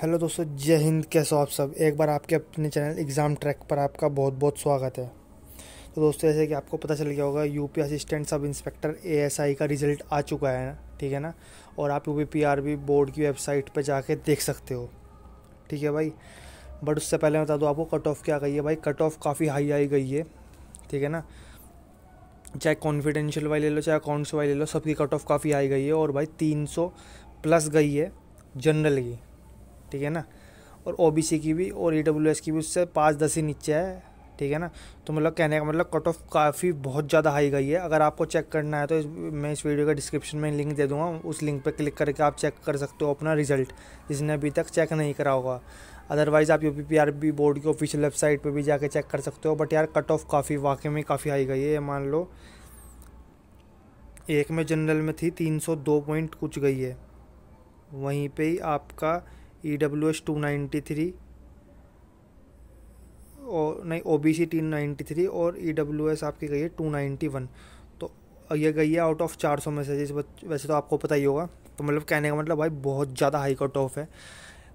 hello दोस्तों जय हिंद कैसे हो आप सब एक बार आपके अपने चैनल एग्ज़ाम ट्रैक पर आपका बहुत बहुत स्वागत है तो दोस्तों जैसे कि आपको पता चल गया होगा UP assistant sub inspector ASI का रिजल्ट आ चुका है ना ठीक है ना और आप यू पी बोर्ड की वेबसाइट पर जाके देख सकते हो ठीक है भाई बट उससे पहले बता दूँ आपको कट ऑफ क्या गई है भाई कट ऑफ काफ़ी हाई आई गई है ठीक है ना चाहे कॉन्फिडेंशियल वाली ले लो चाहे अकाउंट्स वाली ले लो सबकी कट ऑफ काफ़ी हाई गई है और भाई तीन प्लस गई है जनरल की ठीक है ना और ओ की भी और ई की भी उससे पाँच दस ही नीचे है ठीक है ना तो मतलब कहने का मतलब कट ऑफ काफ़ी बहुत ज़्यादा हाई गई है अगर आपको चेक करना है तो इस, मैं इस वीडियो का डिस्क्रिप्शन में लिंक दे दूंगा उस लिंक पर क्लिक करके आप चेक कर सकते हो अपना रिजल्ट जिसने अभी तक चेक नहीं करा होगा अदरवाइज़ आप यू पी बोर्ड की ऑफिशियल वेबसाइट पर भी जाके चेक कर सकते हो बट यार कट ऑफ काफ़ी वाकई में काफ़ी हाई गई है ये मान लो एक में जनरल में थी तीन सौ दो पॉइंट कुछ गई है वहीं पर ही आपका E W S two ninety three और नहीं O B C T ninety three और ई डब्ल्यू एस आपकी गई है टू नाइन्टी वन तो ये गई है आउट ऑफ चार सौ मैसेजेस वैसे तो आपको पता ही होगा तो मतलब कहने का मतलब भाई बहुत ज़्यादा हाई कट ऑफ है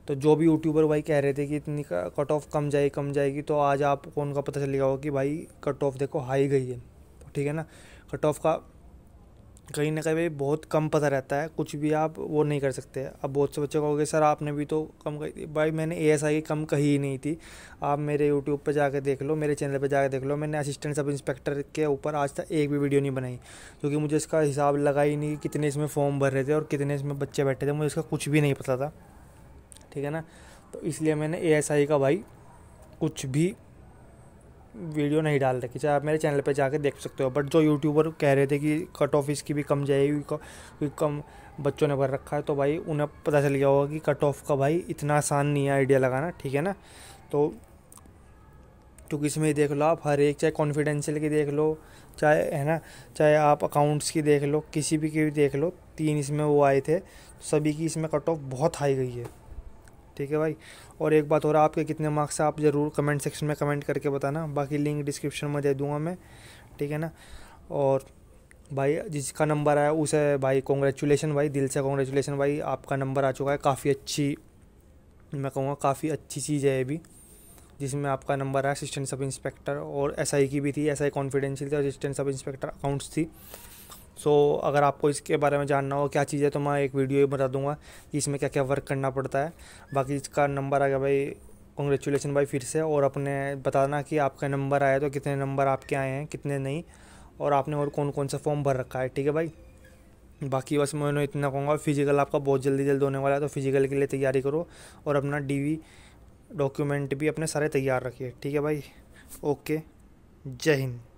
तो जो भी यूट्यूबर भाई कह रहे थे कि इतनी कट ऑफ कम जाएगी कम जाएगी तो आज आपको उनका पता चलेगा होगा कि भाई कट ऑफ देखो हाई गई है तो ठीक है ना कट ऑफ का कहीं ना कहीं बहुत कम पता रहता है कुछ भी आप वो नहीं कर सकते अब बहुत से बच्चे कहोगे सर आपने भी तो कम कही थी भाई मैंने ए एस आई कम कही ही नहीं थी आप मेरे यूट्यूब पर जाकर देख लो मेरे चैनल पर जाकर देख लो मैंने असिस्टेंट सब इंस्पेक्टर के ऊपर आज तक एक भी वीडियो नहीं बनाई क्योंकि मुझे इसका हिसाब लगा ही नहीं कितने इसमें फॉर्म भर रहे थे और कितने इसमें बच्चे बैठे थे मुझे इसका कुछ भी नहीं पता था ठीक है ना तो इसलिए मैंने ए एस आई का भाई कुछ भी वीडियो नहीं डाल रखी चाहे आप मेरे चैनल पर जाकर देख सकते हो बट जो यूट्यूबर कह रहे थे कि कट ऑफ इसकी भी कम जाएगी क्योंकि कम बच्चों ने भर रखा है तो भाई उन्हें पता चल गया होगा कि कट ऑफ का भाई इतना आसान नहीं है आइडिया लगाना ठीक है ना तो क्योंकि इसमें देख लो आप हर एक चाहे कॉन्फिडेंशियल की देख लो चाहे है ना चाहे आप अकाउंट्स की देख लो किसी भी की भी देख लो तीन इसमें वो आए थे सभी की इसमें कट ऑफ बहुत हाई गई है ठीक है भाई और एक बात और आपके कितने मार्क्स आप ज़रूर कमेंट सेक्शन में कमेंट करके बताना बाकी लिंक डिस्क्रिप्शन में दे दूँगा मैं ठीक है ना और भाई जिसका नंबर आया उसे भाई कॉन्ग्रेचुलेसन भाई दिल से कॉन्ग्रेचुलेसन भाई आपका नंबर आ चुका है काफ़ी अच्छी मैं कहूँगा काफ़ी अच्छी चीज़ है ये भी जिसमें आपका नंबर आया असिस्टेंट सब इंस्पेक्टर और एसआई की भी थी एसआई कॉन्फिडेंशियल थी और असिस्टेंट सब इंस्पेक्टर अकाउंट्स थी सो so, अगर आपको इसके बारे में जानना हो क्या चीज़ है तो मैं एक वीडियो बता दूंगा कि इसमें क्या क्या वर्क करना पड़ता है बाकी इसका नंबर आ गया भाई कॉन्ग्रेचुलेसन भाई फिर से और अपने बताना कि आपका नंबर आया तो कितने नंबर आपके आए हैं कितने नहीं और आपने और कौन कौन सा फॉर्म भर रखा है ठीक है भाई बाकी बस मैं उन्होंने इतना कहूँगा फिजिकल आपका बहुत जल्दी जल्द होने वाला है तो फिजिकल के लिए तैयारी करो और अपना डी डॉक्यूमेंट भी अपने सारे तैयार रखिए ठीक है भाई ओके जय हिंद